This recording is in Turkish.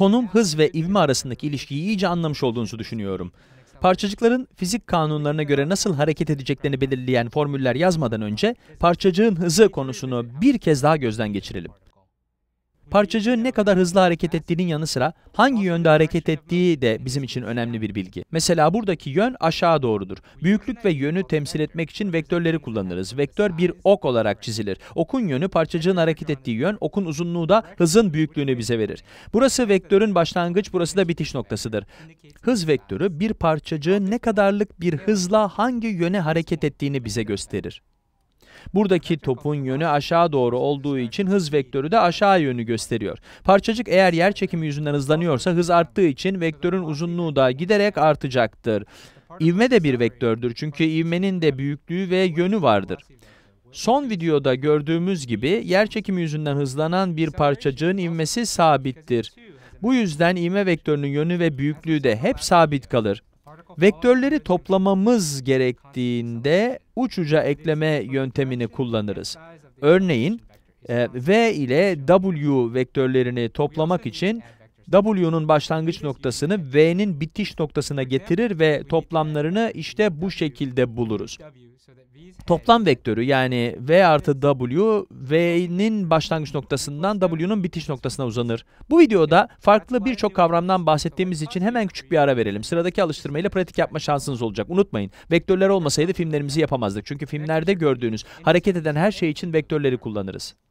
konum, hız ve ivme arasındaki ilişkiyi iyice anlamış olduğunuzu düşünüyorum. Parçacıkların fizik kanunlarına göre nasıl hareket edeceklerini belirleyen formüller yazmadan önce parçacığın hızı konusunu bir kez daha gözden geçirelim. Parçacığın ne kadar hızlı hareket ettiğinin yanı sıra hangi yönde hareket ettiği de bizim için önemli bir bilgi. Mesela buradaki yön aşağı doğrudur. Büyüklük ve yönü temsil etmek için vektörleri kullanırız. Vektör bir ok olarak çizilir. Okun yönü parçacığın hareket ettiği yön, okun uzunluğu da hızın büyüklüğünü bize verir. Burası vektörün başlangıç, burası da bitiş noktasıdır. Hız vektörü bir parçacığın ne kadarlık bir hızla hangi yöne hareket ettiğini bize gösterir. Buradaki topun yönü aşağı doğru olduğu için hız vektörü de aşağı yönü gösteriyor. Parçacık eğer yer çekimi yüzünden hızlanıyorsa hız arttığı için vektörün uzunluğu da giderek artacaktır. İvme de bir vektördür çünkü ivmenin de büyüklüğü ve yönü vardır. Son videoda gördüğümüz gibi yer çekimi yüzünden hızlanan bir parçacığın ivmesi sabittir. Bu yüzden ivme vektörünün yönü ve büyüklüğü de hep sabit kalır. Vektörleri toplamamız gerektiğinde uç uca ekleme yöntemini kullanırız. Örneğin e, V ile W vektörlerini toplamak için W'nun başlangıç noktasını V'nin bitiş noktasına getirir ve toplamlarını işte bu şekilde buluruz. Toplam vektörü yani V artı W, V'nin başlangıç noktasından W'nun bitiş noktasına uzanır. Bu videoda farklı birçok kavramdan bahsettiğimiz için hemen küçük bir ara verelim. Sıradaki alıştırmayla pratik yapma şansınız olacak. Unutmayın, vektörler olmasaydı filmlerimizi yapamazdık. Çünkü filmlerde gördüğünüz hareket eden her şey. şey için vektörleri kullanırız.